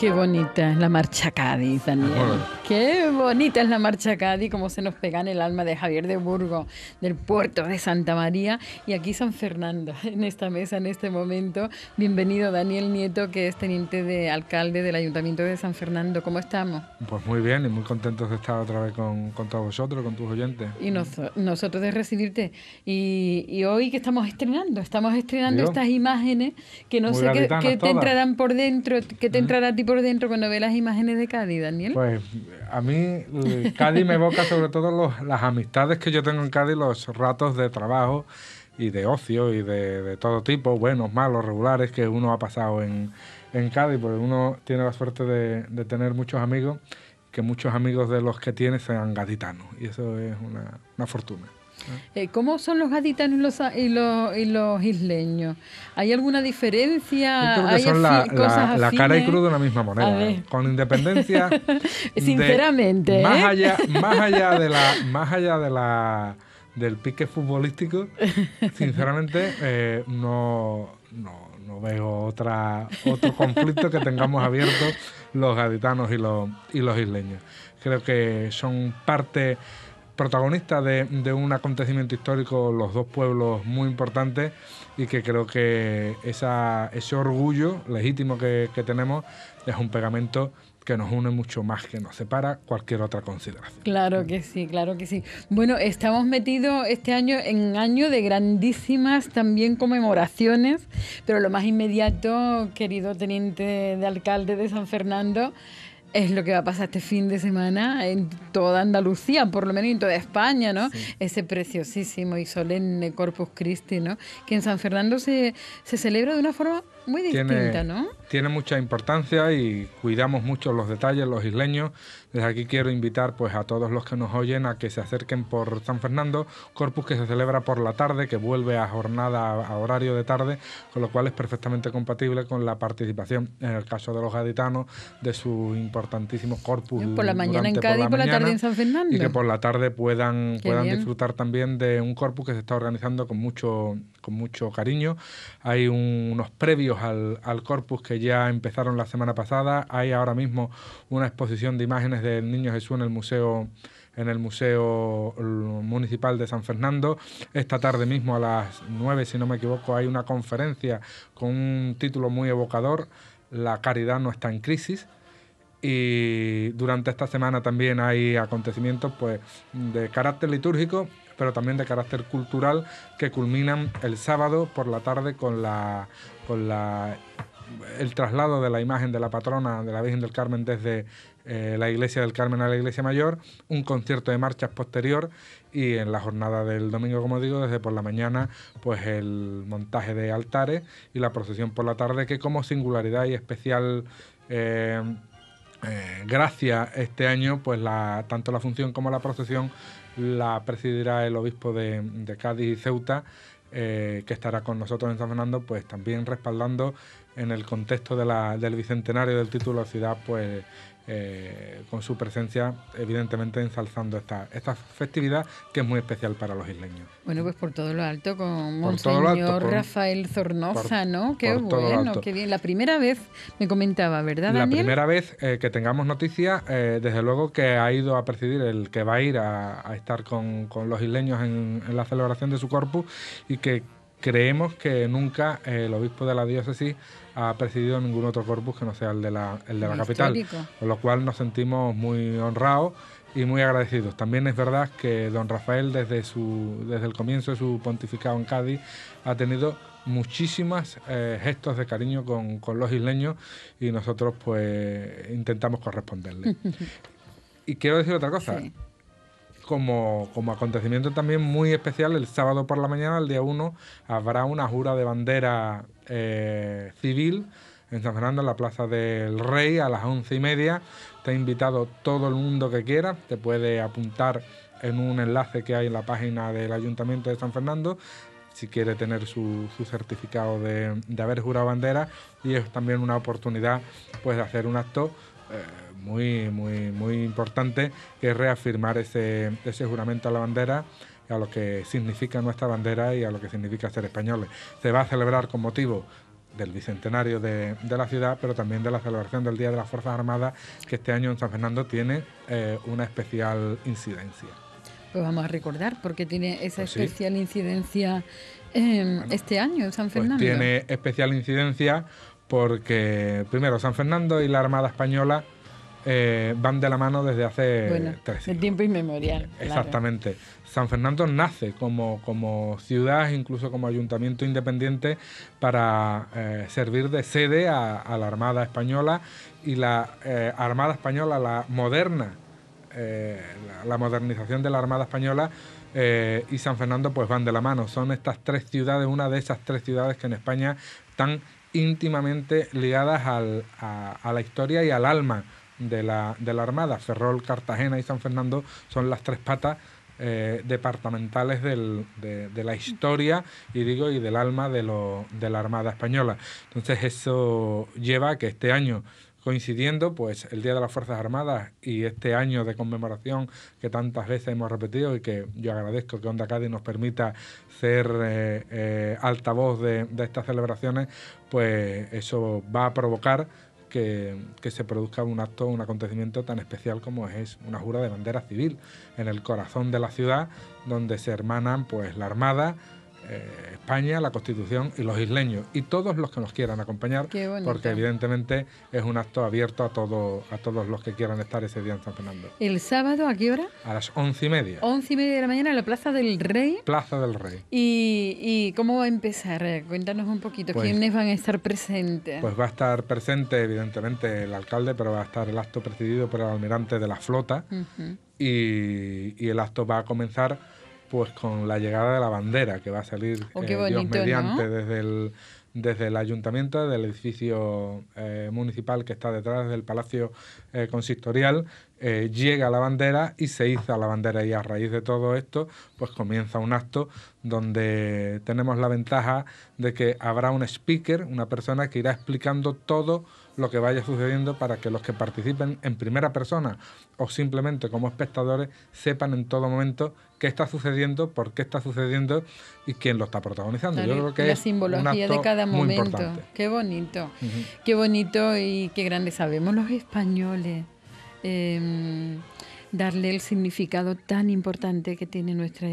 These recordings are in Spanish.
Qué bonita, la marcha Cádiz, Daniel. Qué bonita es la marcha Cádiz, como se nos pega en el alma de Javier de Burgo, del puerto de Santa María y aquí San Fernando, en esta mesa, en este momento. Bienvenido Daniel Nieto, que es teniente de alcalde del Ayuntamiento de San Fernando. ¿Cómo estamos? Pues muy bien y muy contentos de estar otra vez con, todos vosotros, con tus oyentes. Y nosotros de recibirte. Y, hoy que estamos estrenando, estamos estrenando estas imágenes que no sé qué, te entrarán por dentro, qué te ¿Eh? entrará a ti por dentro cuando ve las imágenes de Cádiz, Daniel. Pues a mí eh, Cádiz me evoca sobre todo las amistades que yo tengo en Cádiz, los ratos de trabajo y de ocio y de, todo tipo, buenos, malos, regulares, que uno ha pasado en, Cádiz, porque uno tiene la suerte de, tener muchos amigos, que muchos amigos de los que tiene sean gaditanos, y eso es una fortuna. Eh, ¿Cómo son los gaditanos y los, y los, isleños? ¿Hay alguna diferencia? Yo creo que son la, cara y cruz de la misma moneda, ¿eh? con independencia. Sinceramente. ¿eh? más, allá, más allá de la. Más allá de la del pique futbolístico, sinceramente, no, no, no, veo otra, otro conflicto que tengamos abierto los gaditanos y los, y los isleños. Creo que son parte protagonista de, un acontecimiento histórico, los dos pueblos muy importantes, y que creo que ese orgullo legítimo que, tenemos es un pegamento que nos une mucho más que nos separa cualquier otra consideración. Claro que sí, claro que sí. Bueno, estamos metidos este año en año de grandísimas también conmemoraciones, pero lo más inmediato, querido teniente de alcalde de San Fernando, es lo que va a pasar este fin de semana en toda Andalucía, por lo menos en toda España, ¿no? Ese preciosísimo y solemne Corpus Christi, ¿no? Que en San Fernando se, se celebra de una forma muy distinta, ¿no? Tiene mucha importancia y cuidamos mucho los detalles, los isleños. Desde aquí quiero invitar pues, a todos los que nos oyen a que se acerquen por San Fernando, corpus que se celebra por la tarde, que vuelve a jornada, a horario de tarde, con lo cual es perfectamente compatible con la participación, en el caso de los gaditanos, de su importantísimo corpus. Por la mañana en Cádiz y por la, tarde en San Fernando. Y que por la tarde puedan, puedan disfrutar también de un corpus que se está organizando con mucho, con mucho cariño. Hay unos previos al, corpus que ya empezaron la semana pasada. Hay ahora mismo una exposición de imágenes del Niño Jesús en el Museo en el Museo mm, Municipal de San Fernando. Esta tarde mismo a las 9, si no me equivoco, hay una conferencia con un título muy evocador, La caridad no está en crisis. Y durante esta semana también hay acontecimientos pues, de carácter litúrgico pero también de carácter cultural, que culminan el sábado por la tarde con la, con la el traslado de la imagen de la patrona de la Virgen del Carmen desde eh, la iglesia del Carmen a la iglesia mayor, un concierto de marchas posterior y en la jornada del domingo, como digo, desde por la mañana, pues el montaje de altares y la procesión por la tarde, que como singularidad y especial... Eh, eh este año, pues la, tanto la función como la procesión la presidirá el obispo de, Cádiz y Ceuta, eh, que estará con nosotros en San Fernando, pues también respaldando en el contexto del bicentenario del título de ciudad, pues eh, con su presencia, evidentemente ensalzando esta, esta festividad que es muy especial para los isleños. Bueno, pues por todo lo alto con Monseñor Rafael Zornoza, ¿no? Qué bueno, qué bien. La primera vez, me comentaba, ¿verdad, La primera vez eh, que tengamos noticias, eh, desde luego que ha ido a presidir el que va a ir a, estar con, los isleños en, en la celebración de su corpus y que Creemos que nunca eh, el obispo de la diócesis ha presidido ningún otro corpus que no sea el de la, el de la capital, con lo cual nos sentimos muy honrados y muy agradecidos. También es verdad que don Rafael desde, su, desde el comienzo de su pontificado en Cádiz ha tenido muchísimas eh, gestos de cariño con, con, los isleños y nosotros pues intentamos corresponderle. y quiero decir otra cosa, como, acontecimiento también muy especial, el sábado por la mañana, el día 1, habrá una jura de bandera eh, civil en San Fernando, en la Plaza del Rey, a las once y media. Te ha invitado todo el mundo que quiera, te puede apuntar en un enlace que hay en la página del Ayuntamiento de San Fernando si quiere tener su, certificado de, de, haber jurado bandera y es también una oportunidad pues de hacer un acto eh, muy, muy, muy importante, que es reafirmar ese, juramento a la bandera a lo que significa nuestra bandera y a lo que significa ser españoles. Se va a celebrar con motivo del bicentenario de, la ciudad, pero también de la celebración del Día de las Fuerzas Armadas, que este año en San Fernando tiene eh, una especial incidencia. Pues vamos a recordar, porque tiene esa pues especial incidencia em, este año en San pues Fernando. Pues tiene especial incidencia porque primero San Fernando y la Armada Española eh, van de la mano desde hace bueno, tiempo inmemorial. Exactamente. San Fernando nace como, como, ciudad, incluso como ayuntamiento independiente, para eh, servir de sede a, la Armada Española y la eh, Armada Española, la moderna, la, modernización de la Armada Española, y San Fernando pues van de la mano. Son estas tres ciudades, una de esas tres ciudades que en España están íntimamente ligadas a, la historia y al alma de la, Armada. Ferrol, Cartagena y San Fernando son las tres patas eh, departamentales de, la historia y digo y del alma de, de la Armada Española. Entonces eso lleva a que este año coincidiendo pues el Día de las Fuerzas Armadas y este año de conmemoración que tantas veces hemos repetido y que yo agradezco que Onda Cádiz nos permita ser eh, eh, altavoz de, estas celebraciones, pues eso va a provocar que, que, se produzca un acto, un acontecimiento tan especial como es una jura de bandera civil en el corazón de la ciudad, donde se hermanan pues la Armada, eh, España, la Constitución y los isleños y todos los que nos quieran acompañar, porque evidentemente es un acto abierto a, a todos los que quieran estar ese día en San Fernando. ¿El sábado a qué hora? A las once y media. Once y media de la mañana en la Plaza del Rey. Plaza del Rey. ¿Y, cómo va a empezar? Cuéntanos un poquito, pues ¿quiénes van a estar presentes? Pues va a estar presente evidentemente el alcalde, pero va a estar el acto presidido por el almirante de la flota y el acto va a comenzar pues con la llegada de la bandera que va a salir oh, eh, mediante desde el desde el ayuntamiento, del edificio eh, municipal que está detrás del Palacio eh, Consistorial, llega la bandera y se iza la bandera. Y a raíz de todo esto, pues comienza un acto donde tenemos la ventaja de que habrá un speaker, una persona que irá explicando todo lo que vaya sucediendo para que los que participen en primera persona o simplemente como espectadores sepan en todo momento qué está sucediendo, por qué está sucediendo y quién lo está protagonizando. Yo creo que la es simbología de cada momento. qué bonito, qué bonito y qué grande sabemos los españoles. Em, darle el significado tan importante que tiene nuestra,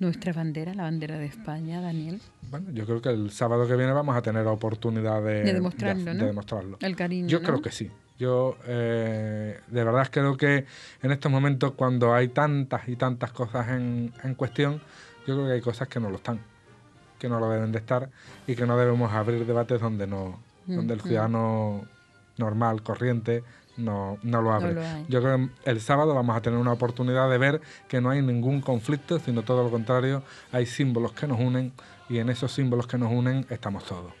nuestra bandera, la bandera de España, Daniel. Bueno, yo creo que el sábado que viene vamos a tener la oportunidad de, demostrarlo, El cariño. Yo creo que sí. Yo eh, de verdad creo que en estos momentos, cuando hay tantas y tantas cosas en, cuestión, yo creo que hay cosas que no lo están, que no lo deben de estar y que no debemos abrir debates donde no, donde el ciudadano normal, corriente, no, no lo abre. Yo creo que el sábado vamos a tener una oportunidad de ver que no hay ningún conflicto, sino todo lo contrario, hay símbolos que nos unen y en esos símbolos que nos unen estamos todos.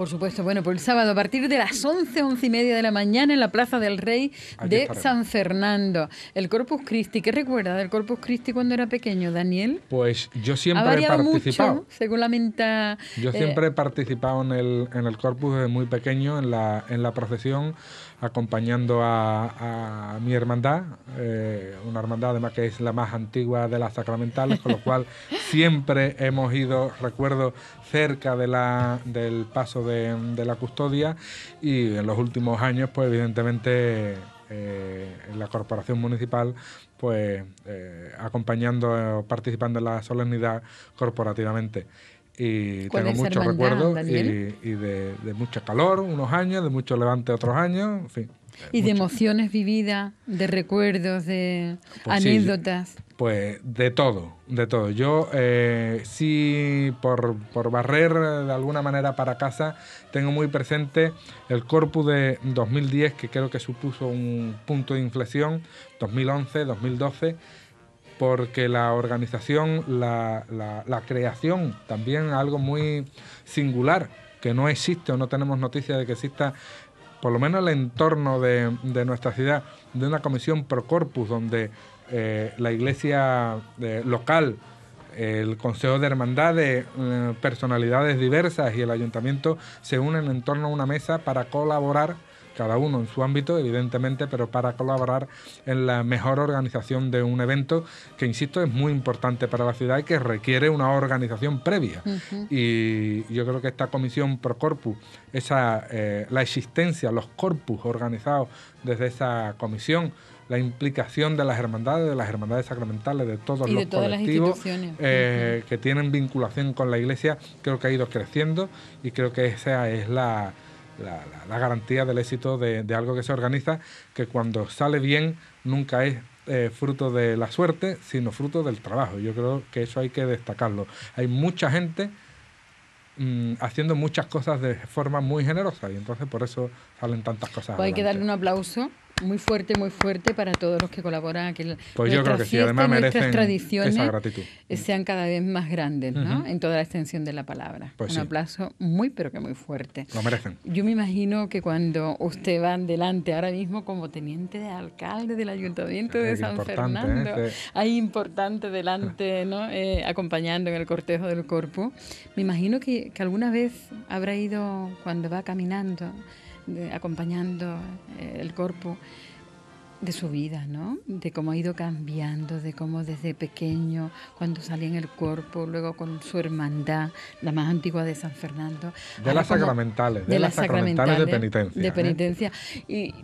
Por supuesto, bueno, por pues el sábado a partir de las 11, 11 y media de la mañana en la Plaza del Rey de San Fernando. El Corpus Christi, ¿qué recuerda del Corpus Christi cuando era pequeño, Daniel? Pues yo siempre he participado. yo eh? siempre he participado en el, en el Corpus desde muy pequeño, en la, en la procesión, acompañando a, mi hermandad, eh, una hermandad además que es la más antigua de las sacramentales, con lo cual siempre hemos ido, recuerdo, cerca de la, del paso de de, la custodia y en los últimos años, pues evidentemente... en eh, la corporación municipal, pues eh, acompañando, participando en la solemnidad corporativamente. Y tengo muchos recuerdos y, de, de mucho calor unos años, de mucho levante otros años, en fin y de emociones vividas, de recuerdos, de pues anécdotas. pues de todo, de todo. Yo eh, sí, por, barrer de alguna manera para casa, tengo muy presente el corpus de 2010, que creo que supuso un punto de inflexión, 2011, 2012 porque la organización, la, la, la creación, también algo muy singular, que no existe o no tenemos noticia de que exista por lo menos el entorno de, nuestra ciudad, de una comisión pro corpus donde eh, la iglesia eh, local, el Consejo de Hermandades, eh, personalidades diversas y el ayuntamiento se unen en torno a una mesa para colaborar cada uno en su ámbito, evidentemente, pero para colaborar en la mejor organización de un evento que, insisto, es muy importante para la ciudad y que requiere una organización previa. Y yo creo que esta comisión pro corpus, esa, eh, la existencia, los corpus organizados desde esa comisión, la implicación de las hermandades, de las hermandades sacramentales, de todos los colectivos eh, que tienen vinculación con la Iglesia, creo que ha ido creciendo y creo que esa es la la, garantía del éxito de, algo que se organiza, que cuando sale bien nunca es eh, fruto de la suerte, sino fruto del trabajo. Yo creo que eso hay que destacarlo. Hay mucha gente mm, haciendo muchas cosas de forma muy generosa y entonces por eso salen tantas cosas. Pues hay que darle un aplauso muy fuerte, muy fuerte para todos los que colaboran aquí. Pues yo creo que sí, además nuestras tradiciones esa gratitud. Eh, sean cada vez más grandes, ¿no? En toda la extensión de la palabra. Pues Un aplauso muy, pero que muy fuerte. Lo merecen. Yo me imagino que cuando usted va delante ahora mismo como teniente de alcalde del Ayuntamiento de San ¿eh? Fernando, este ahí importante delante, ¿no? Eh, acompañando en el cortejo del cuerpo Me imagino que, que alguna vez habrá ido cuando va caminando acompañando eh, el cuerpo de su vida, ¿no? De cómo ha ido cambiando, de cómo desde pequeño, cuando salía en el cuerpo, luego con su hermandad, la más antigua de San Fernando. De las sacramentales, de, las sacramentales, de penitencia. De ¿eh? penitencia. Y,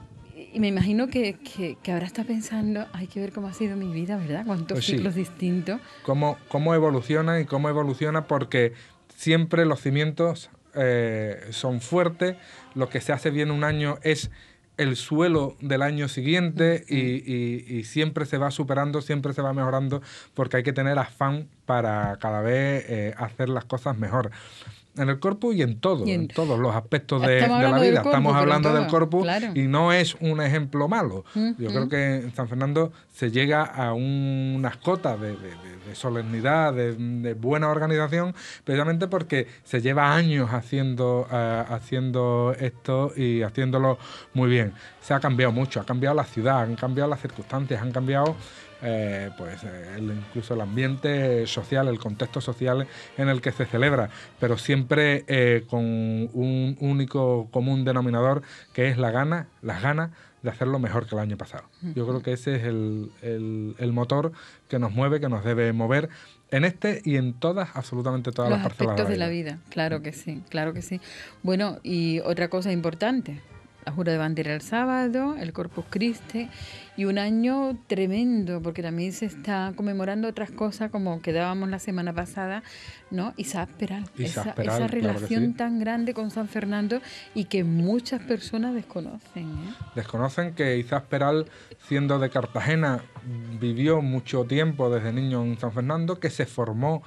me imagino que, ahora está pensando, hay que ver cómo ha sido mi vida, ¿verdad? Cuántos pues ciclos distintos. Cómo, cómo evoluciona y cómo evoluciona porque siempre los cimientos eh, son fuertes, lo que se hace bien un año es el suelo del año siguiente y, siempre se va superando, siempre se va mejorando, porque hay que tener afán para cada vez eh, hacer las cosas mejor en el corpus y en todo, en, todos los aspectos de, la vida. estamos hablando del corpus y no es un ejemplo malo. Yo creo que en San Fernando se llega a unas cotas de, solemnidad, de, buena organización, precisamente porque se lleva años haciendo, eh, haciendo esto y haciéndolo muy bien. Se ha cambiado mucho, ha cambiado la ciudad, han cambiado las circunstancias, han cambiado eh, pues eh, incluso el ambiente social, el contexto social en el que se celebra, pero siempre eh, con un único común denominador que es la gana, las ganas de hacerlo mejor que el año pasado. Yo creo que ese es el, motor que nos mueve, que nos debe mover en este y en todas, absolutamente todas las parcelas de la, vida. de la vida. Claro que sí, claro que sí. Bueno, y otra cosa importante, la jura de bandera el sábado, el Corpus Christi y un año tremendo porque también se está conmemorando otras cosas como quedábamos la semana pasada, ¿no? Peral, Peral, esa, relación tan grande con San Fernando y que muchas personas desconocen. ¿eh? Desconocen que Isaac Peral, siendo de Cartagena, vivió mucho tiempo desde niño en San Fernando, que se formó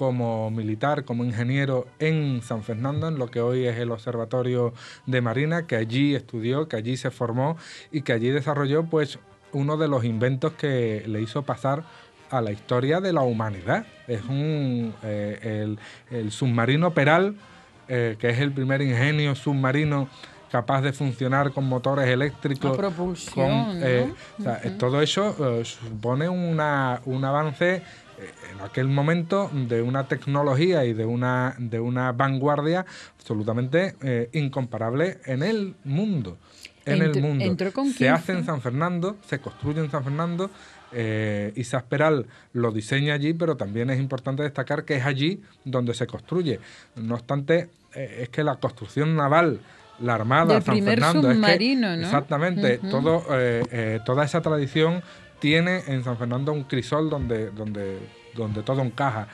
como militar, como ingeniero en San Fernando, en lo que hoy es el Observatorio de Marina, que allí estudió, que allí se formó y que allí desarrolló pues uno de los inventos que le hizo pasar a la historia de la humanidad. Es un, eh, el, submarino Peral, eh, que es el primer ingenio submarino capaz de funcionar con motores eléctricos. Con, eh, Todo eso supone un avance eh, en aquel momento de una tecnología y de una, de una vanguardia absolutamente eh, incomparable en el mundo. En el mundo. se hace en San Fernando, se construye en San Fernando. Eh, Peral lo diseña allí, pero también es importante destacar que es allí donde se construye. No obstante, eh, es que la construcción naval la Armada, San Fernando. Submarino, es que, Exactamente. todo, toda esa tradición tiene en San Fernando un crisol donde, donde, donde todo encaja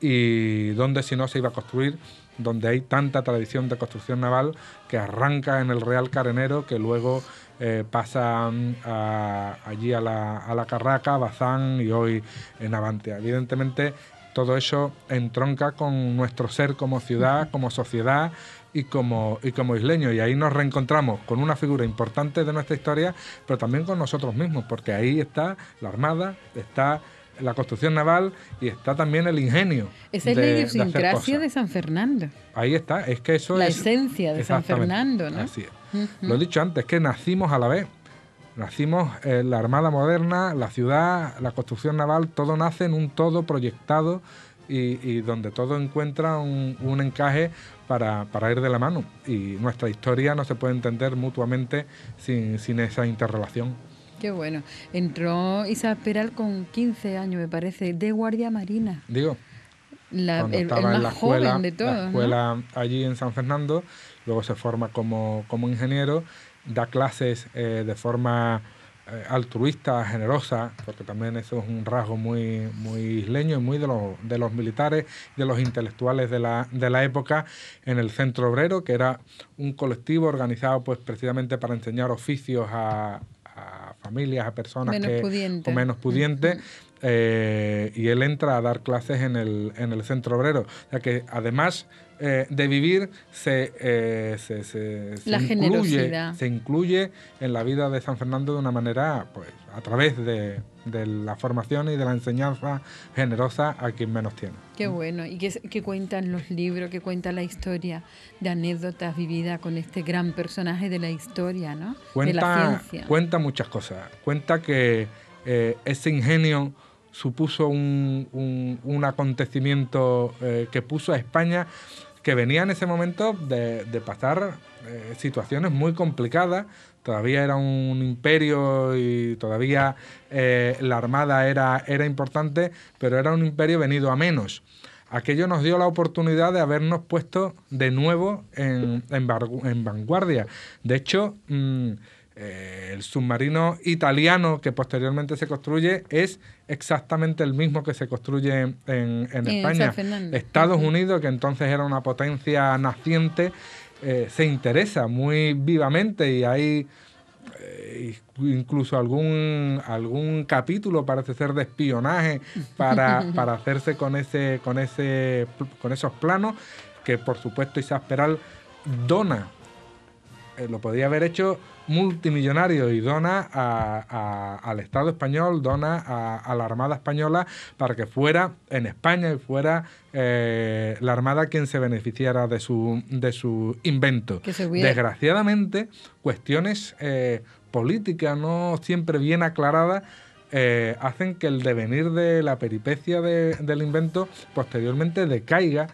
y donde si no se iba a construir donde hay tanta tradición de construcción naval que arranca en el Real Carenero, que luego eh, pasa allí a la, a la Carraca, Bazán y hoy en Avantia. Evidentemente, todo eso entronca con nuestro ser como ciudad, como sociedad y como, y como isleño Y ahí nos reencontramos con una figura importante de nuestra historia, pero también con nosotros mismos, porque ahí está la Armada, está la construcción naval y está también el ingenio. Esa es la idiosincrasia de, San Fernando. Ahí está, es que eso es... La esencia de San Fernando, ¿no? Lo he dicho antes, que nacimos a la vez. Nacimos la Armada Moderna, la ciudad, la construcción naval, todo nace en un todo proyectado y, donde todo encuentra un, encaje para, ir de la mano. Y nuestra historia no se puede entender mutuamente sin, esa interrelación. Qué bueno. Entró Isa Peral con 15 años, me parece, de Guardia Marina. Digo. estaba en la escuela, allí en San Fernando, luego se forma como, ingeniero, da clases eh, de forma eh, altruista, generosa, porque también eso es un rasgo muy, muy isleño y muy de los, de los militares, de los intelectuales de la, de la época en el Centro Obrero, que era un colectivo organizado pues precisamente para enseñar oficios a, a familias, a personas menos que, menos pudientes. Eh, y él entra a dar clases en el, en el centro obrero. O que además eh, de vivir se, eh, incluye, se, incluye, en la vida de San Fernando de una manera, pues, a través de, la formación y de la enseñanza generosa a quien menos tiene. Qué bueno, y que, cuentan los libros, que cuenta la historia de anécdotas vividas con este gran personaje de la historia, ¿no? Cuenta, cuenta muchas cosas. Cuenta que ese ingenio supuso un, acontecimiento eh, que puso a España, que venía en ese momento de, pasar eh, situaciones muy complicadas. Todavía era un imperio y todavía eh, la armada era, era importante, pero era un imperio venido a menos. Aquello nos dio la oportunidad de habernos puesto de nuevo en, en, vanguardia. De hecho, mm, eh, el submarino italiano que posteriormente se construye es exactamente el mismo que se construye en, España. Estados Unidos, que entonces era una potencia naciente, eh, se interesa muy vivamente y hay eh, incluso algún, algún capítulo parece ser de espionaje para, para hacerse con ese, con ese con esos planos que por supuesto Isaac Peral dona lo podía haber hecho multimillonario y dona a, al Estado español, dona a, la Armada española para que fuera en España y fuera eh, la Armada quien se beneficiara de su, de su invento. Desgraciadamente, cuestiones eh, políticas no siempre bien aclaradas. Eh, hacen que el devenir de la peripecia de, del invento posteriormente decaiga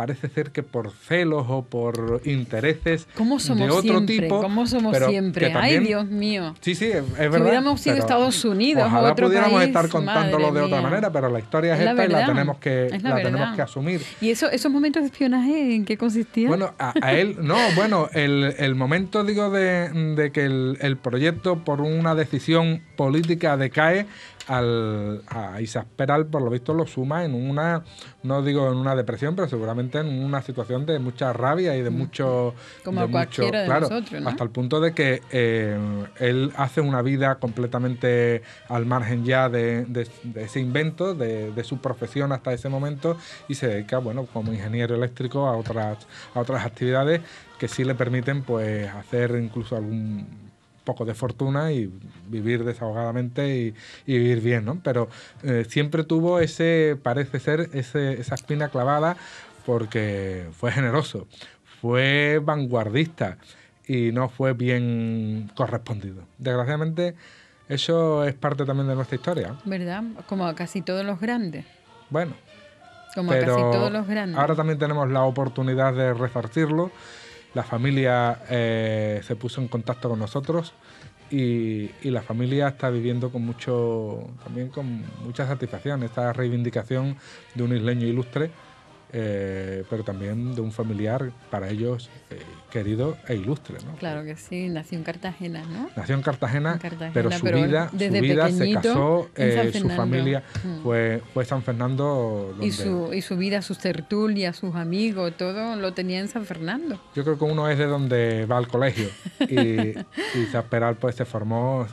parece ser que por celos o por intereses de otro tipo. ¿Cómo somos siempre? siempre? Ay, Dios mío. Sí, sí, es verdad. Si hubiéramos sido Estados Unidos o otro pudiéramos estar contándolo de otra manera, pero la historia es, esta y la tenemos que, la tenemos que asumir. ¿Y eso, esos momentos de espionaje en qué consistían? Bueno, a, a él, no, bueno, el, el momento, digo, de, de que el, el proyecto por una decisión política decae al, a Isaac por lo visto, lo suma en una, no digo en una depresión, pero seguramente en una situación de mucha rabia y de mm. mucho. Como de cualquiera Hasta el punto de que eh, él hace una vida completamente al margen ya de, de ese invento, de, su profesión hasta ese momento, y se dedica, bueno, como ingeniero eléctrico a otras, a otras actividades que sí le permiten, pues, hacer incluso algún poco de fortuna y vivir desahogadamente y, vivir bien, ¿no? Pero eh, siempre tuvo ese, parece ser, ese, esa espina clavada porque fue generoso, fue vanguardista y no fue bien correspondido. Desgraciadamente, eso es parte también de nuestra historia. ¿Verdad? Como casi todos los grandes. Bueno. Como casi todos los grandes. Ahora también tenemos la oportunidad de resarcirlo la familia eh, se puso en contacto con nosotros y, y, la familia está viviendo con mucho, también con mucha satisfacción esta reivindicación de un isleño ilustre eh, pero también de un familiar para ellos eh, querido e ilustre. ¿no? Claro que sí, nació en Cartagena, ¿no? Nació en Cartagena, pero su vida, su se casó, eh, su familia mm. fue, fue San Fernando. y, su, y su vida, sus tertulias, sus amigos, todo lo tenía en San Fernando. Yo creo que uno es de donde va al colegio y, y Peral pues se formó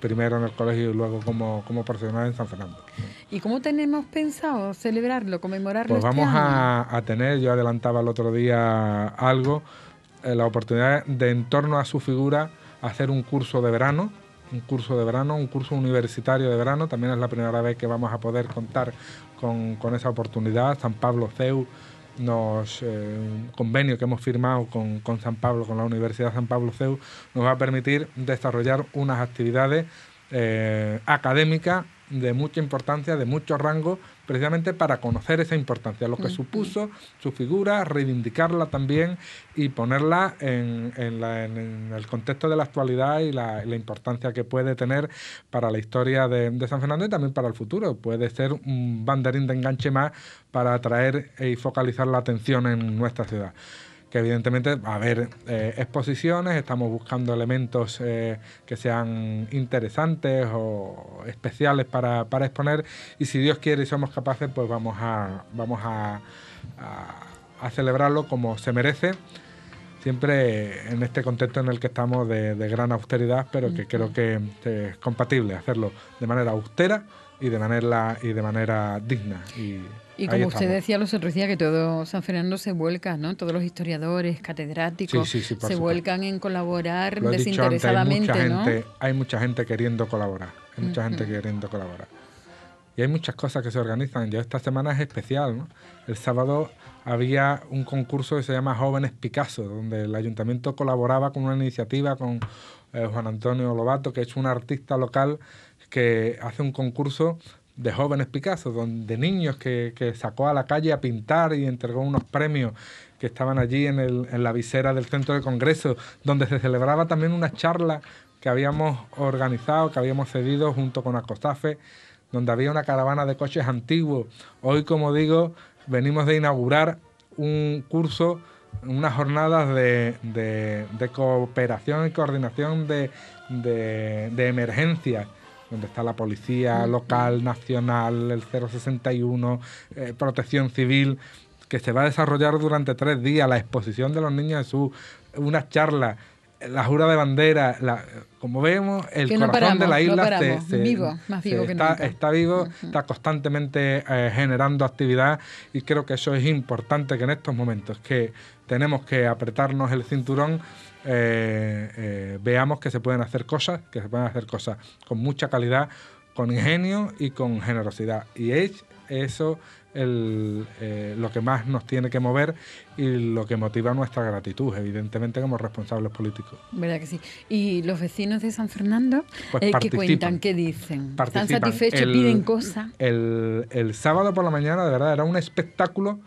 primero en el colegio y luego como, como profesional en San Fernando. ¿Y cómo tenemos pensado celebrarlo, conmemorarlo? Pues este vamos A, tener, yo adelantaba el otro día algo, eh, la oportunidad de en torno a su figura hacer un curso de verano, un curso de verano, un curso universitario de verano, también es la primera vez que vamos a poder contar con, con esa oportunidad, San Pablo CEU nos, eh, un convenio que hemos firmado con, San Pablo, con la Universidad San Pablo CEU, nos va a permitir desarrollar unas actividades eh, académicas de mucha importancia, de mucho rango, precisamente para conocer esa importancia, lo que supuso su figura, reivindicarla también y ponerla en, el contexto de la actualidad y la, importancia que puede tener para la historia de, de San Fernando y también para el futuro. Puede ser un banderín de enganche más para atraer y focalizar la atención en nuestra ciudad evidentemente va a haber eh, exposiciones, estamos buscando elementos eh, que sean interesantes o especiales para, exponer y si Dios quiere y somos capaces, pues vamos a, vamos celebrarlo como se merece siempre en este contexto en el que estamos de gran austeridad, pero que creo que es compatible hacerlo de manera austera, y de manera, y de manera digna. Y, como usted decía los otros días, que todo San Fernando se vuelca, ¿no? Todos los historiadores, catedráticos, se vuelcan en colaborar desinteresadamente, hay mucha Gente, hay mucha gente queriendo colaborar, hay mucha gente queriendo colaborar. Y hay muchas cosas que se organizan. Ya esta semana es especial, ¿no? El sábado había un concurso que se llama Jóvenes Picasso, donde el ayuntamiento colaboraba con una iniciativa con eh, Juan Antonio Lobato, que es un artista local que hace un concurso de jóvenes Picasso, donde niños que, sacó a la calle a pintar y entregó unos premios que estaban allí en, en la visera del centro de congreso, donde se celebraba también una charla que habíamos organizado, que habíamos cedido junto con Acostafe, donde había una caravana de coches antiguos. Hoy, como digo, venimos de inaugurar un curso unas jornadas de, cooperación y coordinación de, emergencias donde está la policía local, nacional, el 061, eh, protección civil, que se va a desarrollar durante tres días, la exposición de los niños su, una charla la jura de bandera, como vemos, el corazón de la isla está, vivo, está constantemente eh, generando actividad y creo que eso es importante que en estos momentos que tenemos que apretarnos el cinturón, eh, eh, veamos que se pueden hacer cosas, que se pueden hacer cosas con mucha calidad, con ingenio y con generosidad. Y es, eso eh, lo que más nos tiene que mover y lo que motiva nuestra gratitud, evidentemente como responsables políticos. ¿Verdad que sí? ¿Y los vecinos de San Fernando pues eh, qué cuentan, qué dicen? ¿Están satisfechos, piden cosas? El, sábado por la mañana, de verdad, era un espectáculo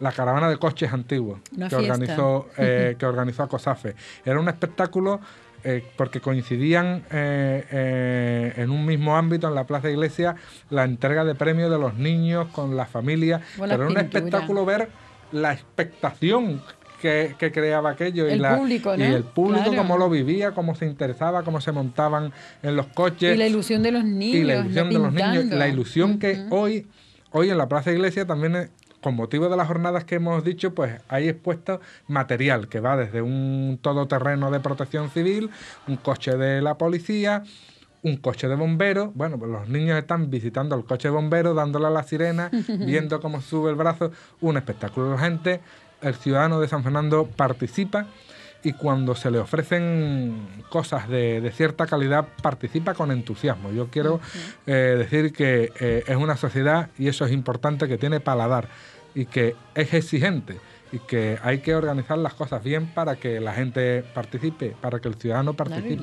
la caravana de coches antiguos que, organizó, eh, que organizó Acosafe. Era un espectáculo eh, porque coincidían eh, eh, en un mismo ámbito, en la Plaza Iglesia, la entrega de premios de los niños con la familia. Pero era un espectáculo ver la expectación que, creaba aquello el y, la, público, ¿no? y el público cómo lo vivía, cómo se interesaba, cómo se montaban en los coches. Y la ilusión de los niños. Y la ilusión de los niños. La ilusión que hoy, hoy en la Plaza Iglesia también con motivo de las jornadas que hemos dicho, pues hay expuesto material que va desde un todoterreno de protección civil, un coche de la policía, un coche de bomberos. Bueno, pues los niños están visitando el coche de bomberos, dándole a la sirena, viendo cómo sube el brazo. Un espectáculo. de gente, el ciudadano de San Fernando participa y cuando se le ofrecen cosas de, cierta calidad participa con entusiasmo. Yo quiero eh, decir que eh, es una sociedad, y eso es importante, que tiene paladar y que es exigente y que hay que organizar las cosas bien para que la gente participe, para que el ciudadano participe.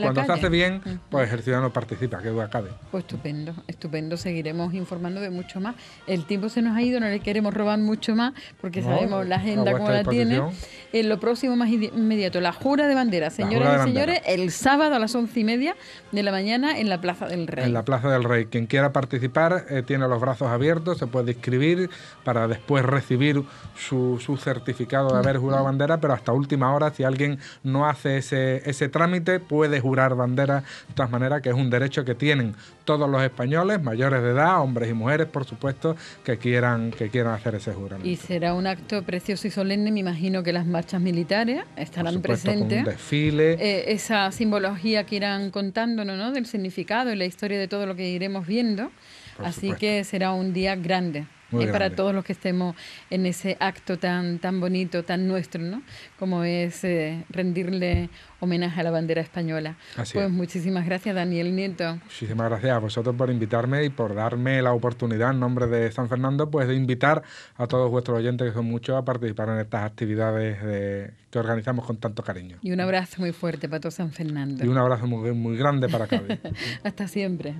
cuando se hace bien, pues el ciudadano participa, que duda cabe. Pues estupendo, estupendo. Seguiremos informando de mucho más. El tiempo se nos ha ido, no le queremos robar mucho más porque sabemos la agenda como la tiene. En lo próximo más inmediato, la jura de bandera, señoras y señores, el sábado a las once y media de la mañana en la Plaza del Rey. En la Plaza del Rey. Quien quiera participar eh, tiene los brazos abiertos, se puede inscribir para después recibir su su, certificado de haber jurado bandera, pero hasta última hora, si alguien no hace ese, ese trámite, puede jurar bandera de todas maneras, que es un derecho que tienen todos los españoles, mayores de edad, hombres y mujeres, por supuesto, que quieran, que quieran hacer ese juramento. Y será un acto precioso y solemne, me imagino que las marchas militares estarán presentes. Con un eh, esa simbología que irán contándonos, ¿no? Del significado y la historia de todo lo que iremos viendo. Así que será un día grande y eh, para todos los que estemos en ese acto tan, tan bonito, tan nuestro, ¿no? Como es eh, rendirle homenaje a la bandera española. Así pues muchísimas gracias, Daniel Nieto. Muchísimas gracias a vosotros por invitarme y por darme la oportunidad en nombre de San Fernando, pues de invitar a todos vuestros oyentes, que son muchos, a participar en estas actividades que organizamos con tanto cariño. Y un abrazo muy fuerte para todo San Fernando. Y un abrazo muy, muy grande para Cádiz. Hasta siempre.